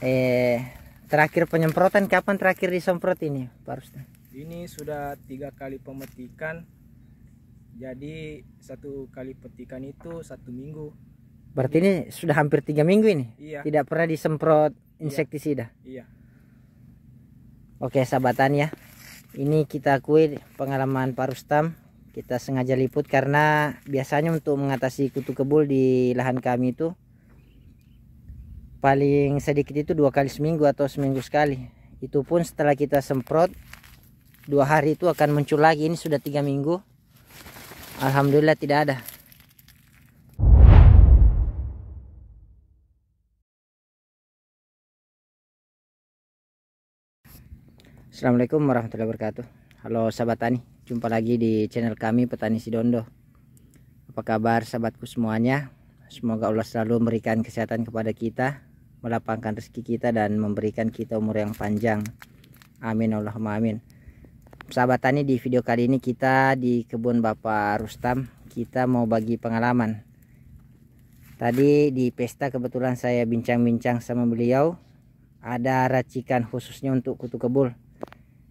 eh terakhir penyemprotan kapan terakhir disemprot ini Pak Rustam? Ini sudah tiga kali pemetikan jadi satu kali petikan itu satu minggu. Berarti ini, sudah hampir tiga minggu ini? Iya. Tidak pernah disemprot iya. insektisida? Iya. iya. Oke sahabat ya, ini kita akui pengalaman Pak Rustam kita sengaja liput karena biasanya untuk mengatasi kutu kebul di lahan kami itu paling sedikit itu dua kali seminggu atau seminggu sekali itu pun setelah kita semprot dua hari itu akan muncul lagi ini sudah tiga minggu Alhamdulillah tidak ada Assalamualaikum warahmatullahi wabarakatuh Halo sahabat tani jumpa lagi di channel kami petani sidondo apa kabar sahabatku semuanya semoga Allah selalu memberikan kesehatan kepada kita melapangkan rezeki kita dan memberikan kita umur yang panjang amin Allahumma amin sahabat tani di video kali ini kita di kebun Bapak Rustam kita mau bagi pengalaman tadi di pesta kebetulan saya bincang-bincang sama beliau ada racikan khususnya untuk kutu kebul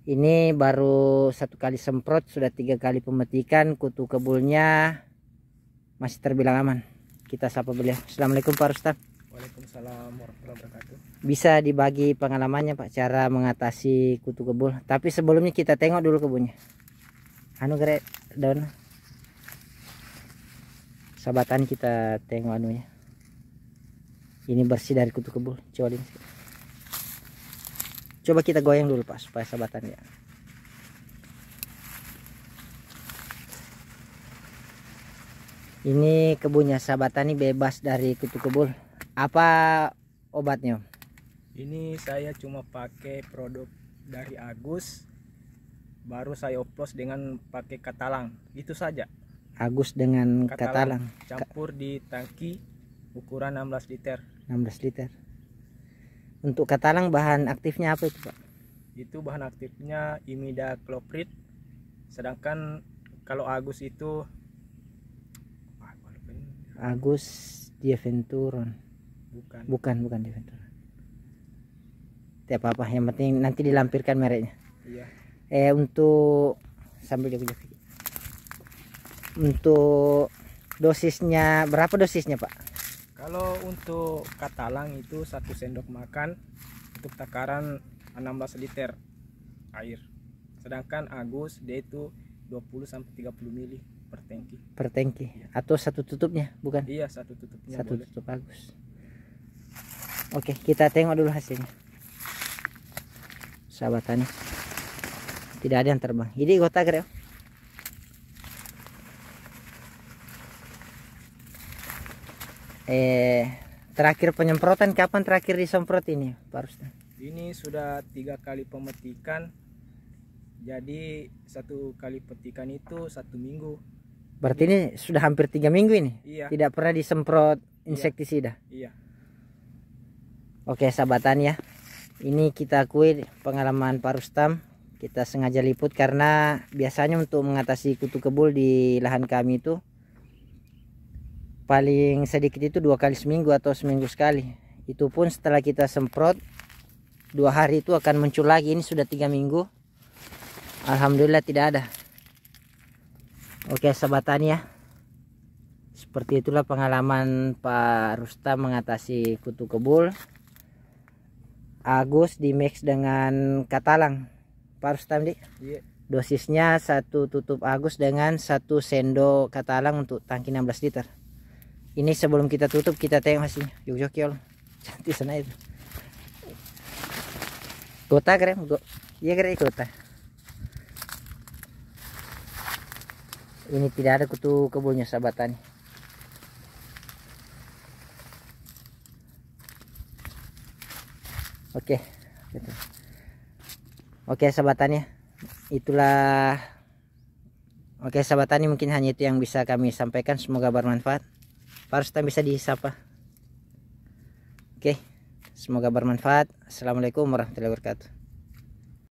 ini baru satu kali semprot sudah tiga kali pemetikan kutu kebulnya masih terbilang aman kita sapa beliau Assalamualaikum Pak Rustam Waalaikumsalam warahmatullahi wabarakatuh. Bisa dibagi pengalamannya Pak cara mengatasi kutu kebul. Tapi sebelumnya kita tengok dulu kebunnya. Anu gere daun. Sabatan kita tengok anunya. Ini bersih dari kutu kebul. Coba ini. Coba kita goyang dulu Pak supaya sabatan ya. Ini kebunnya sahabat tani bebas dari kutu kebul apa obatnya ini saya cuma pakai produk dari Agus baru saya oplos dengan pakai katalang itu saja Agus dengan katalang, katalang campur di tangki ukuran 16 liter 16 liter untuk katalang bahan aktifnya apa itu Pak itu bahan aktifnya imida kloprit sedangkan kalau Agus itu Agus Diaventuron bukan bukan bukan di Ventura tidak apa-apa yang penting nanti dilampirkan mereknya iya. eh untuk sambil jago jago untuk dosisnya berapa dosisnya pak kalau untuk katalang itu satu sendok makan untuk takaran 16 liter air sedangkan Agus dia itu 20 sampai 30 mili per tangki per tangki iya. atau satu tutupnya bukan iya satu tutupnya satu boleh. tutup Agus Oke, kita tengok dulu hasilnya. Sahabat tani. Tidak ada yang terbang. Ini kotak kreo? Eh, terakhir penyemprotan kapan terakhir disemprot ini, Pak Rustan? Ini sudah tiga kali pemetikan. Jadi satu kali petikan itu satu minggu. Berarti ini, ini sudah hampir tiga minggu ini? Iya. Tidak pernah disemprot insektisida? iya. Oke sahabatan ya Ini kita akui pengalaman Pak Rustam Kita sengaja liput karena Biasanya untuk mengatasi kutu kebul di lahan kami itu Paling sedikit itu dua kali seminggu atau seminggu sekali Itu pun setelah kita semprot Dua hari itu akan muncul lagi Ini sudah tiga minggu Alhamdulillah tidak ada Oke sahabatan ya seperti itulah pengalaman Pak Rusta mengatasi kutu kebul Agus di mix dengan Katalang Parus Tamdi yeah. dosisnya satu tutup Agus dengan satu sendok Katalang untuk tangki 16 liter ini sebelum kita tutup kita tengok masih. yuk-yuk cantik sana itu kota keren go iya keren iya, kota ini tidak ada kutu kebunnya sahabat tani oke okay. Gitu. oke okay, sahabat tani itulah oke okay, sahabat tani mungkin hanya itu yang bisa kami sampaikan semoga bermanfaat Farsta bisa disapa oke okay. semoga bermanfaat assalamualaikum warahmatullahi wabarakatuh